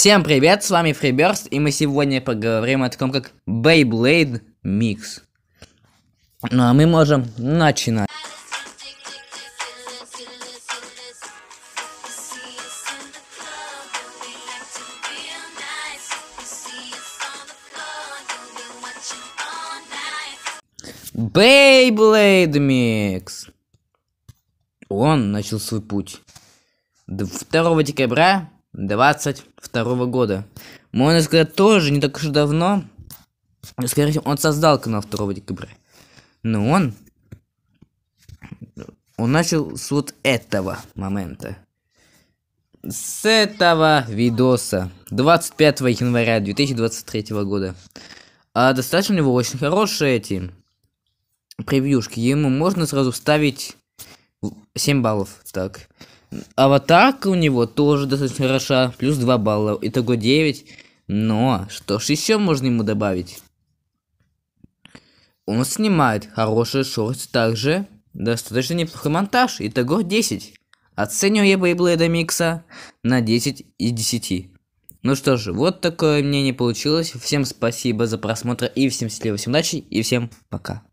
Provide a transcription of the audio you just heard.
Всем привет, с вами Фриберст, и мы сегодня поговорим о таком как Beyblade Mix. Ну а мы можем начинать. Beyblade Mix. Он начал свой путь. 2 декабря 22 года. Можно сказать, тоже не так уж давно. Скорее всего, он создал канал 2 декабря. Но он... Он начал с вот этого момента. С этого видоса. 25 января 2023 года. А достаточно у него очень хорошие эти превьюшки. Ему можно сразу ставить 7 баллов. Так. Аватарка у него тоже достаточно хороша, плюс 2 балла, итого 9. Но что ж еще можно ему добавить? Он снимает хорошие шорты, также достаточно неплохой монтаж, итого 10. Оцениваю я Бейблэда Микса на 10 из 10. Ну что ж, вот такое мнение получилось. Всем спасибо за просмотр и всем счастливой удачи и всем пока.